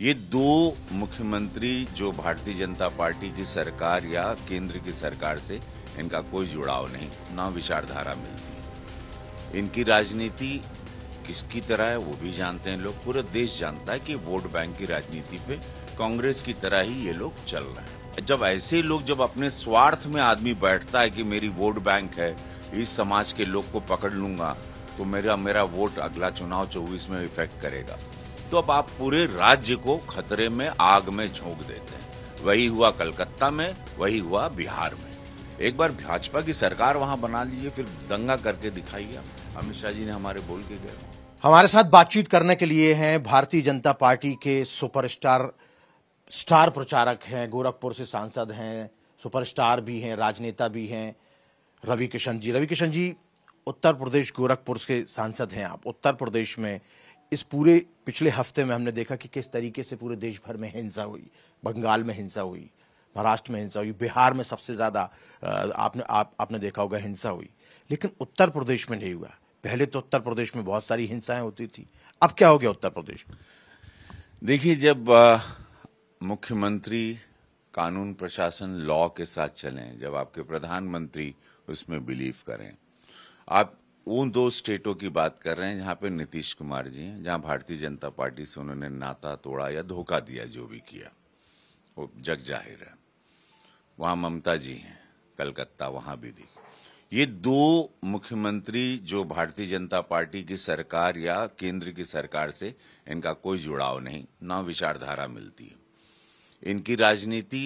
ये दो मुख्यमंत्री जो भारतीय जनता पार्टी की सरकार या केंद्र की सरकार से इनका कोई जुड़ाव नहीं ना विचारधारा मिलती इनकी राजनीति किसकी तरह है वो भी जानते हैं लोग पूरा देश जानता है कि वोट बैंक की राजनीति पे कांग्रेस की तरह ही ये लोग चल रहे हैं जब ऐसे लोग जब अपने स्वार्थ में आदमी बैठता है कि मेरी वोट बैंक है इस समाज के लोग को पकड़ लूंगा तो मेरा मेरा वोट अगला चुनाव चौबीस में इफेक्ट करेगा तो अब आप पूरे राज्य को खतरे में आग में झोंक देते हैं वही हुआ कलकत्ता में वही हुआ बिहार में एक बार भाजपा की सरकार वहां बना लीजिए फिर दंगा करके दिखाइए अमित शाह जी ने हमारे बोल के गए हमारे साथ बातचीत करने के लिए हैं भारतीय जनता पार्टी के सुपरस्टार स्टार प्रचारक हैं गोरखपुर से सांसद हैं सुपरस्टार भी हैं राजनेता भी हैं रवि किशन जी रवि किशन जी उत्तर प्रदेश गोरखपुर के सांसद हैं आप उत्तर प्रदेश में इस पूरे पिछले हफ्ते में हमने देखा कि किस तरीके से पूरे देश भर में हिंसा हुई बंगाल में हिंसा हुई महाराष्ट्र में हिंसा हुई बिहार में सबसे ज़्यादा आपने आप आपने देखा होगा हिंसा हुई लेकिन उत्तर प्रदेश में नहीं हुआ पहले तो उत्तर प्रदेश में बहुत सारी हिंसाएं होती थी अब क्या हो गया उत्तर प्रदेश में देखिए जब मुख्यमंत्री कानून प्रशासन लॉ के साथ चलें जब आपके प्रधानमंत्री उसमें बिलीव करें आप उन दो स्टेटों की बात कर रहे हैं जहां पे नीतीश कुमार जी हैं जहां भारतीय जनता पार्टी से उन्होंने नाता तोड़ा या धोखा दिया जो भी किया वो जग जाहिर है वहां ममता जी हैं कलकत्ता वहां भी दिख ये दो मुख्यमंत्री जो भारतीय जनता पार्टी की सरकार या केंद्र की सरकार से इनका कोई जुड़ाव नहीं ना विचारधारा मिलती है इनकी राजनीति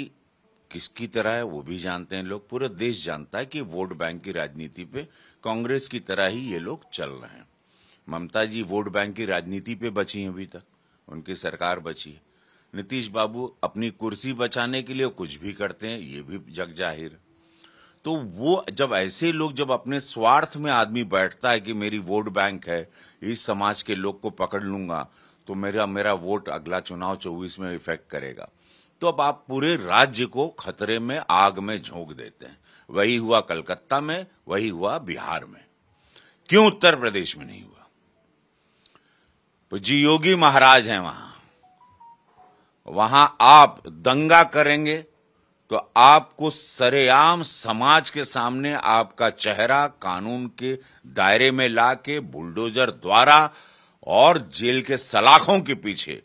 किसकी तरह है वो भी जानते हैं लोग पूरा देश जानता है कि वोट बैंक की राजनीति पे कांग्रेस की तरह ही ये लोग चल रहे हैं ममता जी वोट बैंक की राजनीति पे बची हैं अभी तक उनकी सरकार बची है नीतीश बाबू अपनी कुर्सी बचाने के लिए कुछ भी करते हैं ये भी जग जाहिर तो वो जब ऐसे लोग जब अपने स्वार्थ में आदमी बैठता है कि मेरी वोट बैंक है इस समाज के लोग को पकड़ लूंगा तो मेरा मेरा वोट अगला चुनाव चौबीस में इफेक्ट करेगा तो अब आप पूरे राज्य को खतरे में आग में झोंक देते हैं वही हुआ कलकत्ता में वही हुआ बिहार में क्यों उत्तर प्रदेश में नहीं हुआ तो जी योगी महाराज हैं वहां वहां आप दंगा करेंगे तो आपको सरेआम समाज के सामने आपका चेहरा कानून के दायरे में लाके बुलडोजर द्वारा और जेल के सलाखों के पीछे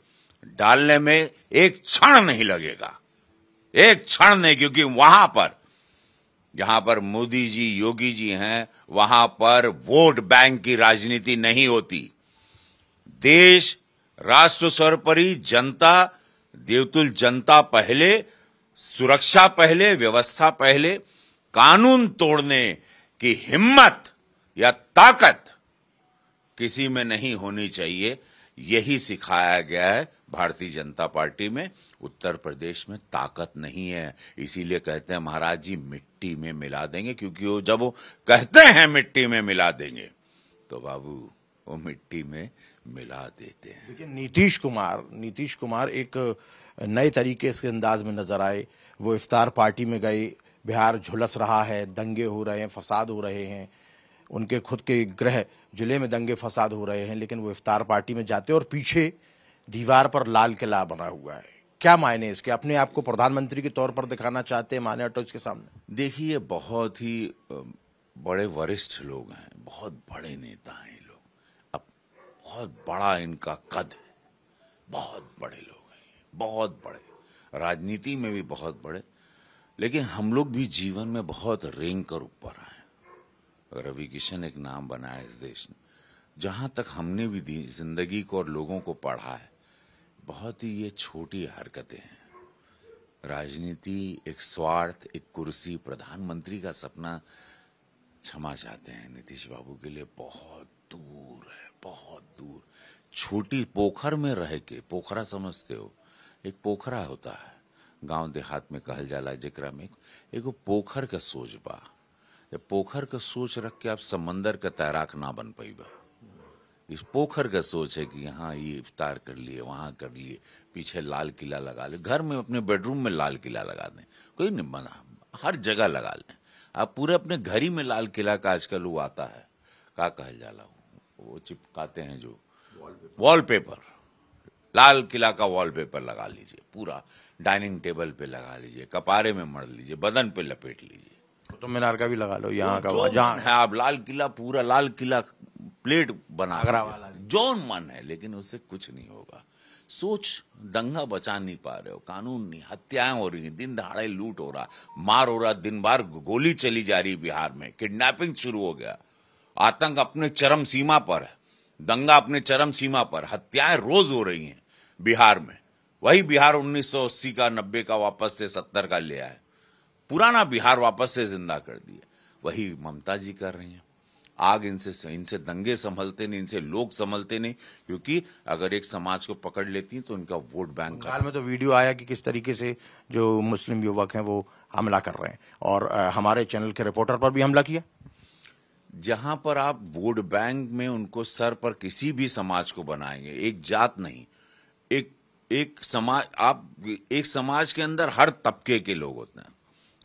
डालने में एक क्षण नहीं लगेगा एक क्षण नहीं क्योंकि वहां पर जहां पर मोदी जी योगी जी हैं वहां पर वोट बैंक की राजनीति नहीं होती देश राष्ट्र ही जनता देवतुल जनता पहले सुरक्षा पहले व्यवस्था पहले कानून तोड़ने की हिम्मत या ताकत किसी में नहीं होनी चाहिए यही सिखाया गया है भारतीय जनता पार्टी में उत्तर प्रदेश में ताकत नहीं है इसीलिए कहते हैं महाराज जी मिट्टी में मिला देंगे क्योंकि वो जब वो कहते हैं मिट्टी में मिला देंगे तो बाबू वो मिट्टी में मिला देते हैं लेकिन नीतीश कुमार नीतीश कुमार एक नए तरीके से अंदाज में नजर आए वो इफ्तार पार्टी में गए बिहार झुलस रहा है दंगे हो रहे हैं फसाद हो रहे हैं उनके खुद के ग्रह जिले में दंगे फसाद हो रहे हैं लेकिन वो इफ्तार पार्टी में जाते और पीछे दीवार पर लाल किला बना हुआ है क्या मायने इसके अपने आप को प्रधानमंत्री के तौर पर दिखाना चाहते हैं माने टोच के सामने देखिए बहुत ही बड़े वरिष्ठ लोग हैं बहुत बड़े नेता हैं लोग अब बहुत बड़ा इनका कद है बहुत बड़े लोग हैं बहुत बड़े राजनीति में भी बहुत बड़े लेकिन हम लोग भी जीवन में बहुत रेंग कर ऊपर आए रवि किशन एक नाम बनाया इस देश ने जहां तक हमने भी जिंदगी को और लोगों को पढ़ा है बहुत ही ये छोटी हरकतें हैं राजनीति एक स्वार्थ एक कुर्सी प्रधानमंत्री का सपना क्षमा चाहते हैं नीतीश बाबू के लिए बहुत दूर है बहुत दूर छोटी पोखर में रह के पोखरा समझते हो एक पोखरा होता है गांव देहात में कहल जाला जकरा में एक पोखर का सोच बा पोखर का सोच रख के आप समंदर का तैराक ना बन बा इस पोखर का सोच है कि यहाँ ये इफ्तार कर लिए वहां कर लिए पीछे लाल किला लगा ले घर में अपने बेडरूम में लाल किला लगा दें कोई नहीं मना हर जगह लगा लें आप पूरे अपने घर ही में लाल किला का आजकल वो आता है का कह जाला वो चिपकाते हैं जो वॉलपेपर लाल किला का वॉलपेपर लगा लीजिए पूरा डाइनिंग टेबल पे लगा लीजिए कपारे में मर लीजिए बदन पे लपेट लीजिए तो मीनार का भी लगा लो यहाँ का है आप लाल किला पूरा लाल किला प्लेट बना आगरा वाला जो मन है लेकिन उससे कुछ नहीं होगा सोच दंगा बचा नहीं पा रहे हो कानून नहीं हत्याएं हो रही दिन दहाड़े लूट हो रहा मार हो रहा दिन बार गोली चली जा रही बिहार में किडनैपिंग शुरू हो गया आतंक अपने चरम सीमा पर है दंगा अपने चरम सीमा पर हत्याएं रोज हो रही हैं बिहार में वही बिहार 1980 का 90 का वापस से 70 का ले आए पुराना बिहार वापस से जिंदा कर दिया वही ममता जी कर रही हैं आग इनसे इनसे दंगे संभलते नहीं इनसे लोग संभलते नहीं क्योंकि अगर एक समाज को पकड़ लेती तो इनका वोट बैंक हाल में तो वीडियो आया कि किस तरीके से जो मुस्लिम युवक हैं वो हमला कर रहे हैं और हमारे चैनल के रिपोर्टर पर भी हमला किया जहां पर आप वोट बैंक में उनको सर पर किसी भी समाज को बनाएंगे एक जात नहीं एक एक समाज आप एक समाज के अंदर हर तबके के लोग होते हैं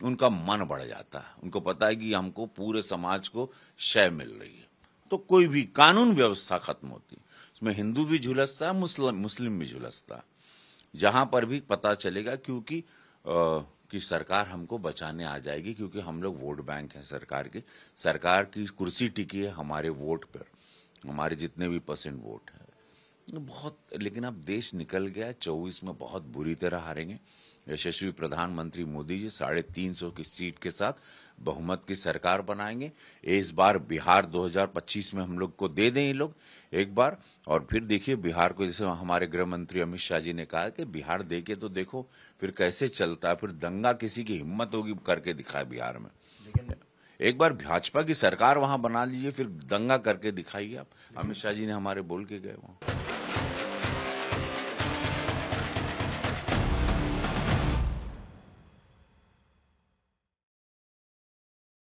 उनका मन बढ़ जाता है उनको पता है कि हमको पूरे समाज को शय मिल रही है तो कोई भी कानून व्यवस्था खत्म होती है उसमें हिंदू भी झुलसता है मुस्लिम मुस्लिम भी झुलसता है जहां पर भी पता चलेगा क्योंकि कि सरकार हमको बचाने आ जाएगी क्योंकि हम लोग वोट बैंक हैं सरकार के सरकार की कुर्सी टिकी है हमारे वोट पर हमारे जितने भी परसेंट वोट हैं बहुत लेकिन अब देश निकल गया चौबीस में बहुत बुरी तरह हारेंगे यशस्वी प्रधानमंत्री मोदी जी साढ़े तीन सौ की सीट के साथ बहुमत की सरकार बनाएंगे इस बार बिहार 2025 में हम लोग को दे दें ये लोग एक बार और फिर देखिए बिहार को जैसे हमारे गृह मंत्री अमित शाह जी ने कहा कि बिहार देके तो देखो फिर कैसे चलता है फिर दंगा किसी की हिम्मत होगी करके दिखाए बिहार में एक बार भाजपा की सरकार वहां बना लीजिए फिर दंगा करके दिखाइए आप अमित शाह जी ने हमारे बोल के गए वहां